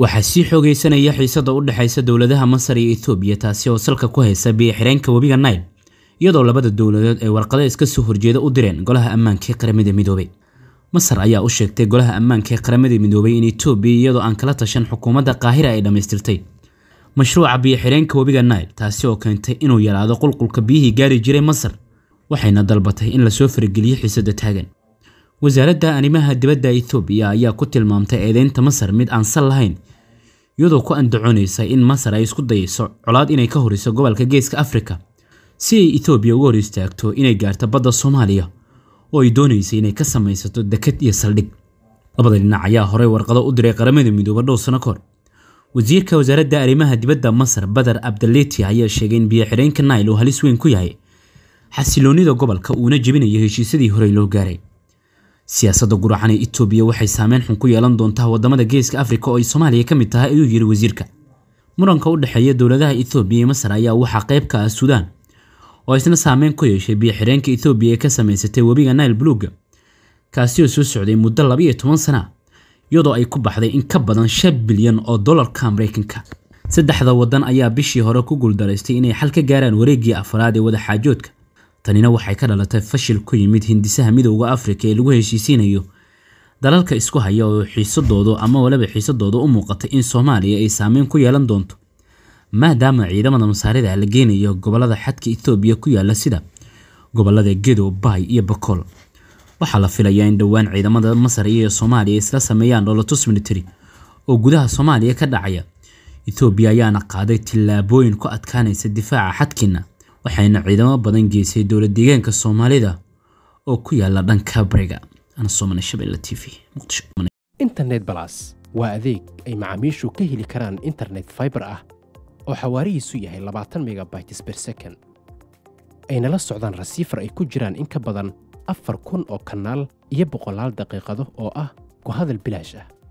waxaa sii xoogaysanaya xiisadda u dhexaysa dowladaha masar iyo etoobiya taasi oo salka ku haysa biyo xireenka webiga nayle iyadoo labada dowladood ay warqado iska soo horjeeda u direen golaha ammaanka ee qaramada midoobay masar ayaa u sheegtay golaha ammaanka ee qaramada midoobay in etoobiya iyadoo aan kala tashan xukuumadda qaahira ay dhammaystirtay mashruuca biyo xireenka webiga nayle taasi oo keentay inuu yaraado qulqulka biyihii gaari jiray masar waxayna dalbatay in lasoo farageliyo xiisadda taagan wasaaradda arrimaha dibadda ethoobiya ayaa ku tilmaamtay eedeynta masar mid aan sal lahayn iyadoo ku andacoonaysa in masar ay isku dayayso colaad inay ka horiso gobolka geeska afrika si ay ethoobiya uga hor istaagto inay gaarto badda soomaaliya oo ay doonaysay inay ka samaysato dekad iyo saldhig labada dhinac ayaa horey warqado u diray qaramada midooba dhow sano kahor wasiirka wasaaradda arrimaha dibadda masar badar abdaleeti ayaa sheegay in biyo-xidheenka nail uu halis weyn ku yahay xasiloonnida gobolka uuna jebinayo heshiisyadii horey loo gaaray siyaasadda guracan ee etoobiya waxay saameyn xun ku yeelan doontaa waddamada geeska afrika oo ay soomaaliya ka mid tahay ayuu yidhi wasiirka muranka u dhexeeya dowladaha etoobiya iyo masar ayaa waxaa qayb ka ah suudaan oo isna saameyn ku yeeshay biyoxireenka xireenka etoobiya ee ka samaysatay webiga nile buluuga kaasi oo soo socday muddo labiiyo toban sana iyadoo ay ku baxday in ka badan shan bilyan oo dollarka maraykanka saddexda waddan ayaa bishii hore ku guuldaraystay inay xal ka gaaraan wareegii afraad ee wadaxaajoodka tanina waxay ka dhalatay fashil ku yimid hindisaha midowda afrika ee lagu heshiisiinayo dalalka isku haya oo xiisadoodu ama waliba xiisadooda u muuqatay in soomaaliya ay saameyn ku yeelan doonto maadaama ciidamada masaarida la geenayo gobollada xadka etoobiya ku yaalla sida gobolada gedo baay iyo bakool waxaa la filayaa in dhowaan ciidamada masar iyo soomaaliya isla sameeyaan dholotus military oo gudaha soomaaliya ka dhacaya etoobiya ayaana qaaday tillaabooyin ku adkaanaysa difaaca xadkiina waxayna ciidamo badan geysay dowlad deegaanka soomaalida oo ku yaala dhanka bariga internet balas waa adeeg ay macaamiishu ka heli karaan internet fiber ah oo xawaarihiisu yahay labaatan megabytes ber second ayna la socdaan rasiifar ay ku jiraan in ka badan afar kun oo kanaal iyo boqolaal daqiiqado oo ah ku hadal bilaash ah